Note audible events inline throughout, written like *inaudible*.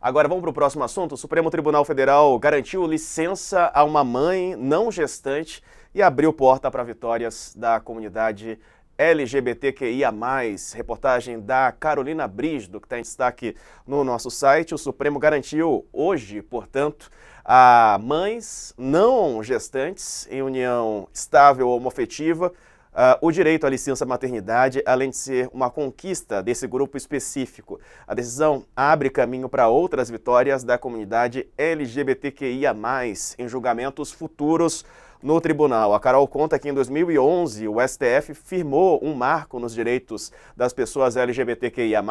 Agora vamos para o próximo assunto. O Supremo Tribunal Federal garantiu licença a uma mãe não gestante e abriu porta para vitórias da comunidade LGBTQIA+. Reportagem da Carolina Brisdo, que está em destaque no nosso site. O Supremo garantiu hoje, portanto, a mães não gestantes em união estável ou homofetiva Uh, o direito à licença maternidade, além de ser uma conquista desse grupo específico, a decisão abre caminho para outras vitórias da comunidade LGBTQIA, em julgamentos futuros no tribunal. A Carol conta que em 2011 o STF firmou um marco nos direitos das pessoas LGBTQIA+,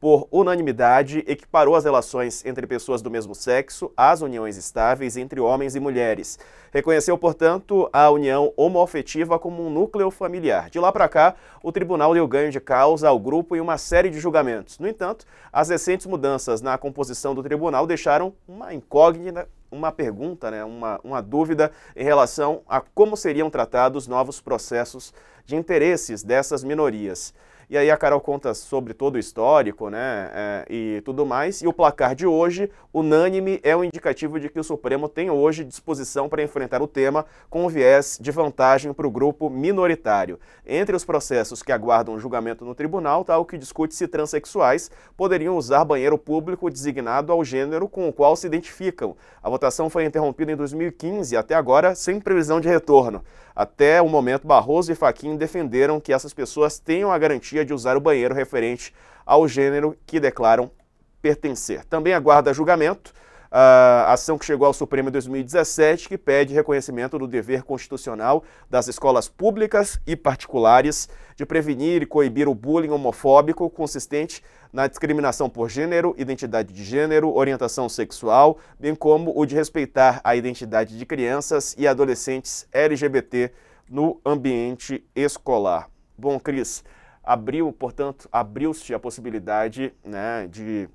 por unanimidade, equiparou as relações entre pessoas do mesmo sexo às uniões estáveis entre homens e mulheres. Reconheceu, portanto, a união homoafetiva como um núcleo familiar. De lá para cá, o tribunal deu ganho de causa ao grupo em uma série de julgamentos. No entanto, as recentes mudanças na composição do tribunal deixaram uma incógnita uma pergunta, né, uma, uma dúvida em relação a como seriam tratados novos processos de interesses dessas minorias. E aí a Carol conta sobre todo o histórico né, é, e tudo mais. E o placar de hoje, unânime, é um indicativo de que o Supremo tem hoje disposição para enfrentar o tema com um viés de vantagem para o grupo minoritário. Entre os processos que aguardam julgamento no tribunal está o que discute se transexuais poderiam usar banheiro público designado ao gênero com o qual se identificam. A votação foi interrompida em 2015 até agora sem previsão de retorno. Até o momento, Barroso e Faquin defenderam que essas pessoas tenham a garantia de usar o banheiro referente ao gênero que declaram pertencer. Também aguarda julgamento a ação que chegou ao Supremo em 2017, que pede reconhecimento do dever constitucional das escolas públicas e particulares de prevenir e coibir o bullying homofóbico consistente na discriminação por gênero, identidade de gênero, orientação sexual, bem como o de respeitar a identidade de crianças e adolescentes LGBT no ambiente escolar. Bom, Cris, abriu, portanto, abriu-se a possibilidade né, de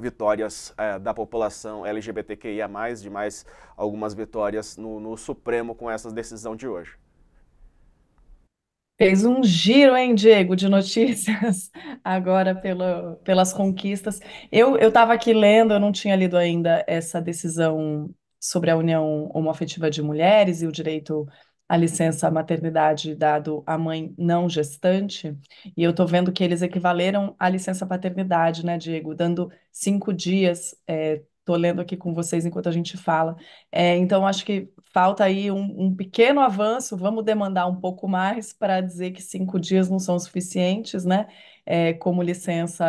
vitórias é, da população LGBTQIA+, de mais algumas vitórias no, no Supremo com essa decisão de hoje. Fez um giro, hein, Diego, de notícias *laughs* agora pelo, pelas conquistas. Eu estava aqui lendo, eu não tinha lido ainda essa decisão sobre a união homoafetiva de mulheres e o direito a licença maternidade dado à mãe não gestante, e eu estou vendo que eles equivaleram à licença paternidade, né, Diego? Dando cinco dias é, Estou lendo aqui com vocês enquanto a gente fala. É, então, acho que falta aí um, um, pequeno avanço, vamos demandar um pouco mais para dizer que cinco dias não são suficientes, né? É, como licença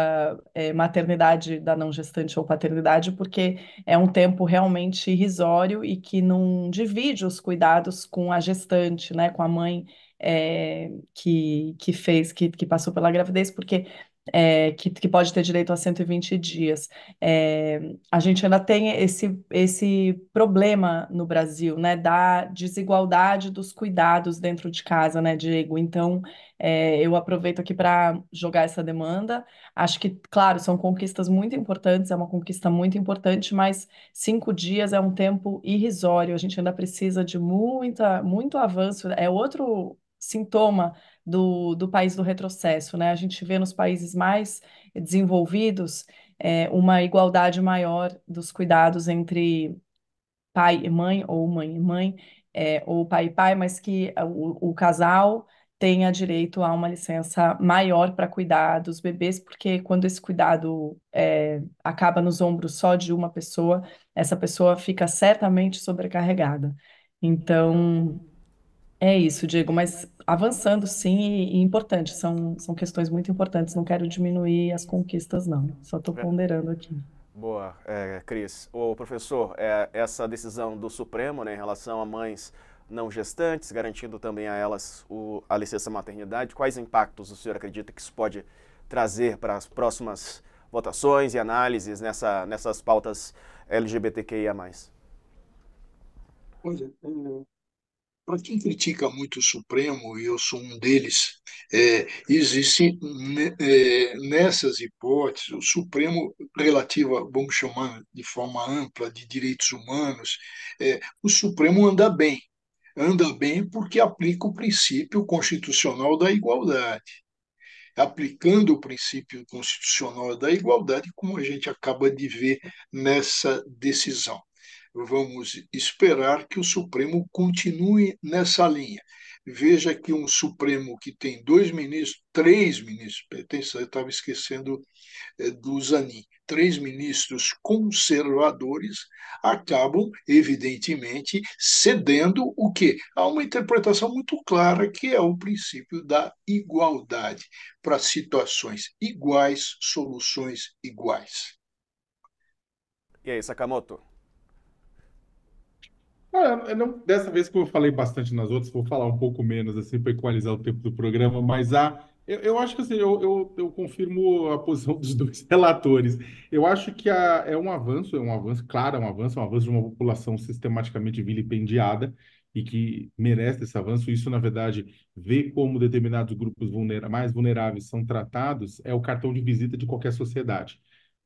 é, maternidade da não gestante ou paternidade, porque é um tempo realmente irrisório e que não divide os cuidados com a gestante, né? Com a mãe. É, que, que fez, que, que passou pela gravidez, porque é, que, que pode ter direito a 120 dias. É, a gente ainda tem esse, esse problema no Brasil, né, da desigualdade dos cuidados dentro de casa, né, Diego? Então, é, eu aproveito aqui para jogar essa demanda. Acho que, claro, são conquistas muito importantes, é uma conquista muito importante, mas cinco dias é um tempo irrisório. A gente ainda precisa de muita, muito avanço. É outro sintoma do, do país do retrocesso, né? A gente vê nos países mais desenvolvidos é, uma igualdade maior dos cuidados entre pai e mãe, ou mãe e mãe, é, ou pai e pai, mas que o, o casal tenha direito a uma licença maior para cuidar dos bebês, porque quando esse cuidado é, acaba nos ombros só de uma pessoa, essa pessoa fica certamente sobrecarregada. Então, é isso, Diego, mas avançando sim, e, importante, são, são questões muito importantes, não quero diminuir as conquistas, não, só estou é. ponderando aqui. Boa, é, Cris. O professor, é, essa decisão do Supremo né, em relação a mães não gestantes, garantindo também a elas o, a licença maternidade, quais impactos o senhor acredita que isso pode trazer para as próximas votações e análises nessa, nessas pautas LGBTQIA+. Olha, eh, para quem critica muito o Supremo, e eu sou um deles, é, existe é, nessas hipóteses, o Supremo relativa, vamos chamar de forma ampla, de direitos humanos, é, o Supremo anda bem. Anda bem porque aplica o princípio constitucional da igualdade. Aplicando o princípio constitucional da igualdade, como a gente acaba de ver nessa decisão vamos esperar que o Supremo continue nessa linha. Veja que um Supremo que tem dois ministros, três ministros, eu estava esquecendo é, do Zanin, três ministros conservadores acabam, evidentemente, cedendo o quê? A uma interpretação muito clara que é o princípio da igualdade para situações iguais, soluções iguais. E aí, Sakamoto? Ah, não, dessa vez, como eu falei bastante nas outras, vou falar um pouco menos, assim, para equalizar o tempo do programa, mas a, eu, eu acho que, assim, eu, eu, eu confirmo a posição *laughs* dos dois relatores. Eu acho que a, é um avanço, é um avanço, claro, é um avanço, é um avanço de uma população sistematicamente vilipendiada, e que merece esse avanço. Isso, na verdade, ver como determinados grupos vulnera mais vulneráveis são tratados é o cartão de visita de qualquer sociedade.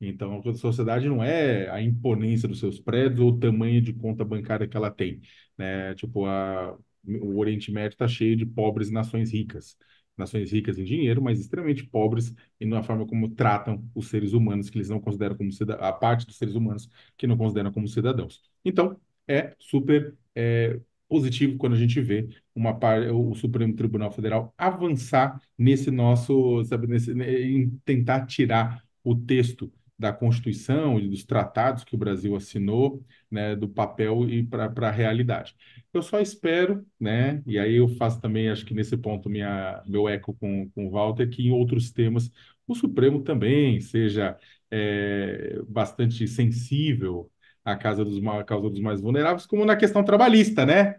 Então, a sociedade não é a imponência dos seus prédios ou o tamanho de conta bancária que ela tem, né? Tipo, a, o Oriente Médio está cheio de pobres nações ricas. Nações ricas em dinheiro, mas extremamente pobres e na forma como tratam os seres humanos, que eles não consideram como cidadãos, a parte dos seres humanos que não consideram como cidadãos. Então, é super é, positivo quando a gente vê uma o Supremo Tribunal Federal avançar nesse nosso, sabe, nesse, né, em tentar tirar o texto da Constituição e dos tratados que o Brasil assinou, né, do papel e para a realidade. Eu só espero, né, e aí eu faço também, acho que nesse ponto, minha, meu eco com, com o Walter, que em outros temas o Supremo também seja é, bastante sensível à casa dos, à causa dos mais vulneráveis, como na questão trabalhista, né?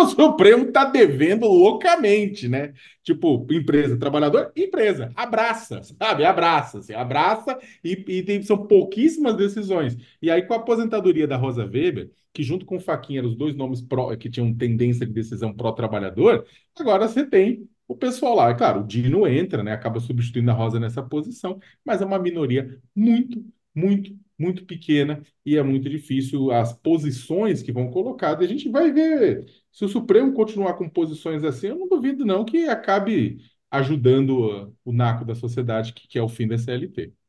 Então, *laughs* o Supremo está devendo loucamente, né? Tipo, empresa, trabalhador, empresa, abraça, sabe? Abraça, se assim, abraça e, e tem, são pouquíssimas decisões. E aí, com a aposentadoria da Rosa Weber, que junto com o Faquinha eram os dois nomes pró, que tinham tendência de decisão pró-trabalhador, agora você tem o pessoal lá. É claro, o Dino entra, né? Acaba substituindo a Rosa nessa posição, mas é uma minoria muito, muito muito pequena e é muito difícil as posições que vão colocar. E a gente vai ver se o Supremo continuar com posições assim, eu não duvido não que acabe ajudando ah, o naco da sociedade, que, que é o fim da CLT.